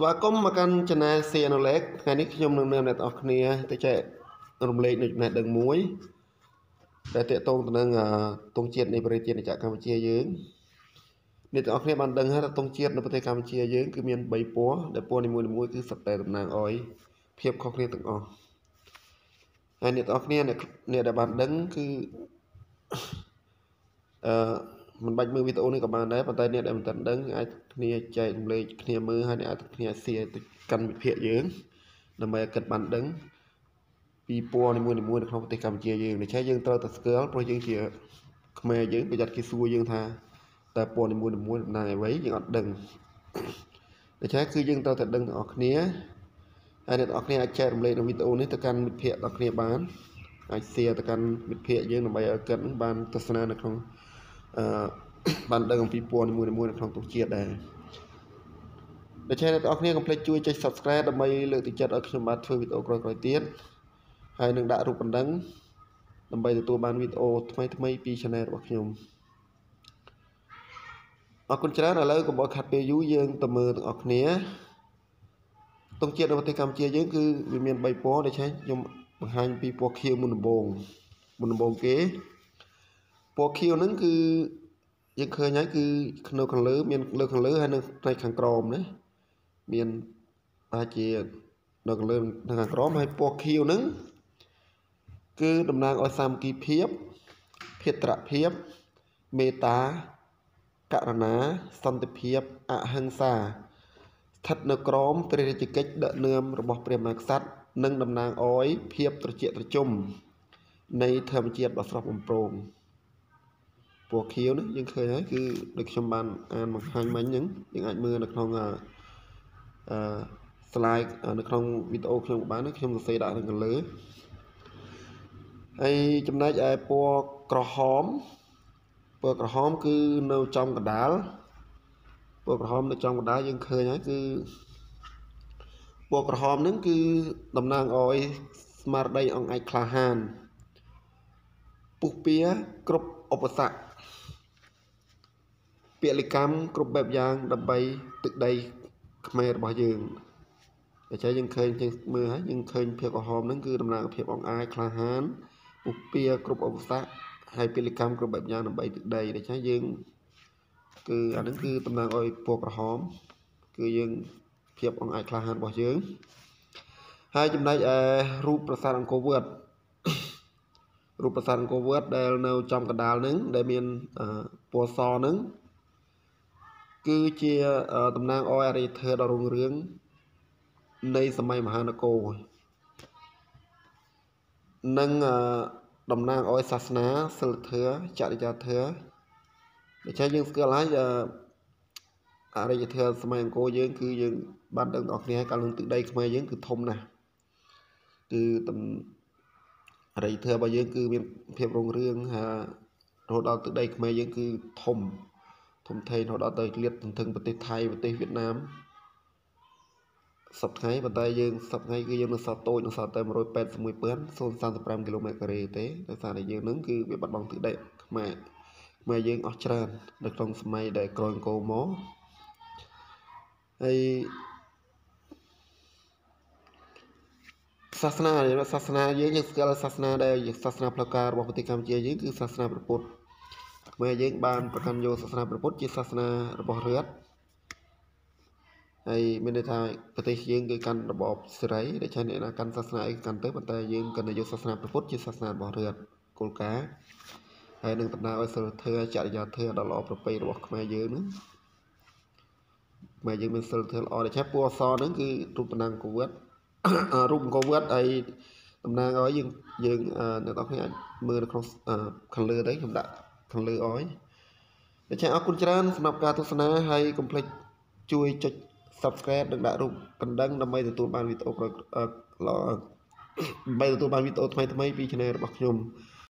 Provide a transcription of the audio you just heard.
ស្វាគមន៍មកកាន់ Channel Analytics ថ្ងៃនេះខ្ញុំនឹងនាំអ្នកទាំងអស់គ្នាទៅចែករំលែកនូវចំណេះដឹងមួយ ដែលទាក់ទងទៅនឹងទងជាតិនៃប្រទេសជាតិកម្ពុជាយើងអ្នកទាំងអស់គ្នាបានដឹងហើយថាទងជាតិនៅប្រទេសកម្ពុជាយើងគឺមាន3ពណ៌ដែលពណ៌នីមួយៗគឺសុទ្ធតែតំណាងឲ្យភាពខុសគ្នាទាំងអស់ហើយអ្នកទាំងអស់គ្នាអ្នកដែលបានដឹងគឺអឺមិនបាច់មើលវីដេអូនេះក៏បានដែរប៉ុន្តែអ្នកដែលមិនទាន់ដឹងអាចគ្នាចែករំលែកគ្នាមើលហើយអ្នកអាចគ្នាសៀទៅកាន់វិភាគយើងដើម្បីឲ្យគិតបានដឹងពីពណ៌នីមួយៗនៅក្នុងប្រទេសកម្ពុជាយើងដូច្នេះយើងត្រូវតែស្គាល់ព្រោះយើងជាខ្មែរយើងប្រយ័ត្នគេសួរយើងថាតើពណ៌នីមួយៗតំណាងអ្វីយើងអត់ដឹងដូច្នេះគឺយើងត្រូវតែដឹងទាំងអស់គ្នាហើយអ្នកទាំងអស់គ្នាអាចចែករំលែកនៅវីដេអូនេះទៅកាន់មិត្តភ័ក្តិទាំងគ្នាបានអាច share ទៅកាន់មិត្តភ័ក្តិយើងដើម្បីឲ្យគិតបានទស្សនានៅក្នុងអឺបានដឹងអំពីពណ៌នីមួយៗនៅក្នុងទូជាតិដែរដូច្នេះអ្នកទាំងអស់គ្នាកុំភ្លេចជួយចុច Subscribe ដើម្បីលើកទឹកចិត្តឲ្យខ្ញុំបាទធ្វើវីដេអូក្រោយៗទៀតហើយនឹងដាក់រូបបណ្ដឹង ដើម្បីទទួលបានវីដេអូថ្មីៗពី Channel របស់ខ្ញុំអរគុណច្រើនឥឡូវកុំឲ្យខាត់ពេលយូរយើងទៅមើលទាំងអស់គ្នាទង់ជាតិនៅប្រទេសកម្ពុជាយើង គឺវាមាន3ពណ៌ដូច្នេះខ្ញុំបង្ហាញពីពណ៌ខៀវមុនដំបូងមុនដំបូងគេពណ៌ខៀវហ្នឹងគឺយើងឃើញហើយគឺនៅខាងលើមានលើខាងលើហើយនៅផ្នែកខាងក្រោមណាមានអាចជានៅខាងលើនៅខាងក្រោមហើយពណ៌ខៀវហ្នឹងគឺតំណាងឲ្យសាមគ្គីភាពភិត្រភាពមេត្តាករណាសន្តិភាពអហិង្សាស្ថិតនៅក្រមព្រះរាជកិច្ចដឹកនាំរបស់ព្រះមហាក្សត្រនិងតំណាងឲ្យភាពត្រជាក់ត្រជុំនៃធម្មជាតិដ៏ស្រស់បំព្រង។ពណ៌ខៀវនេះយើងឃើញហើយគឺដូចខ្ញុំបានអានបង្ហាញមិញហ្នឹងយើងអាចមើលនៅក្នុងអឺ slide នៅក្នុងវីដេអូខ្ញុំបានខ្ញុំសរសេរដាក់នៅកន្លើហើយចំណែកឯពណ៌ក្រហមពណ៌ក្រហមគឺនៅចំកណ្ដាលពណ៌ក្រហមនៅចំកណ្ដាលយើងឃើញហើយគឺពណ៌ក្រហមហ្នឹងគឺតំណាងឲ្យស្មារតីអង្គឯកក្លាហានពុះពៀគ្រប់ឧបសគ្គពលិកម្មគ្រប់បែបយ៉ាងដើម្បីទឹកដីខ្មែររបស់យើងតែចេះយើងឃើញយើងមើលហើយយើងឃើញភាពអហមហ្នឹងគឺតំណាងភាពអង្អាយក្លាហានពុះពៀគ្រប់ឧបសគ្គហើយពលិកម្មគ្រប់បែបយ៉ាងដើម្បីទឹកដីដូច្នេះយើងគឺអានឹងគឺតំណាងឲ្យពណ៌ក្រហមគឺយើងភាពអង្អាចក្លាហានរបស់យើងហើយចំណែកឯរូបប្រាសាទអង្គរវត្តរូបប្រាសាទអង្គរវត្តដែលនៅចំកណ្ដាលហ្នឹងដែលមានពណ៌សហ្នឹងគឺជាតំណាងអរិយធម៌ដ៏រុងរឿងនៃសម័យមហានគរនិងតំណាងឲ្យសាសនាសិលធម៌ចរិយាធម៌ដូច្នេះយើងស្គាល់ហើយអរិយធម៌សម័យអង្គរយើងគឺយើងបានដឹងដល់គ្នាកាលនឹងទឹកដីខ្មែរយើងគឺធំណាស់គឺតំអរិយធម៌របស់យើងគឺមានភាពរុងរឿងរហូតដល់ទឹកដីខ្មែរយើងគឺធំធំធេងរហូតដល់ទៅលៀបទន្ទឹងប្រទេសថៃប្រទេសវៀតណាមសប្តាហ៍ប៉ុន្តែយើងសប្តាហ៍គឺយើងនៅសល់តូចនៅសល់តែ181,035គីឡូម៉ែត្រការ៉េទេដោយសារតែយើងនឹងគឺវាបាត់បង់ទឹកដីខ្មែរខ្មែរយើងអស់ច្រើននៅក្នុងសម័យដែលក្រអង្គរមកហើយសាសនាសាសនាយើងយើងស្គាល់សាសនាដែលសាសនាផ្លូវការរបស់ប្រទេសកម្ពុជាយើងគឺសាសនាព្រះពុទ្ធខ្មែរយើងបានប្រកាន់យកសាសនាព្រះពុទ្ធជាសាសនារបស់រដ្ឋហើយមានន័យថាប្រទេសយើងគឺកាន់របបសេរីដូច្នេះអ្នកណាកាន់សាសនាអីកាន់ទៅប៉ុន្តែយើងកាន់យកសាសនាព្រះពុទ្ធជាសាសនារបស់រដ្ឋគោលការណ៍ហើយនឹងបណ្ដាឲ្យសិលធម៌ចរិយាធម៌ដ៏ល្អប្រពៃរបស់ខ្មែរយើងហ្នឹងខ្មែរយើងមានសិលធម៌ល្អដូច្នេះពូអសហ្នឹងគឺរូបបណ្ដាកវត្តរូបកវត្តហើយតំណាងឲ្យយើងយើងអ្នកនរគ្នាអាចមើលនៅក្នុងខាងលើទៅខ្ញុំដាក់ខាងលើអយដូច្នេះអរគុណច្រើនសម្រាប់ការទស្សនាហើយកុំភ្លេចជួយចុច subscribe និងដាក់រូបកណ្ដឹងដើម្បីទទួលបានវីដេអូល្អដើម្បីទទួលបានវីដេអូថ្មីៗពី channel របស់ខ្ញុំ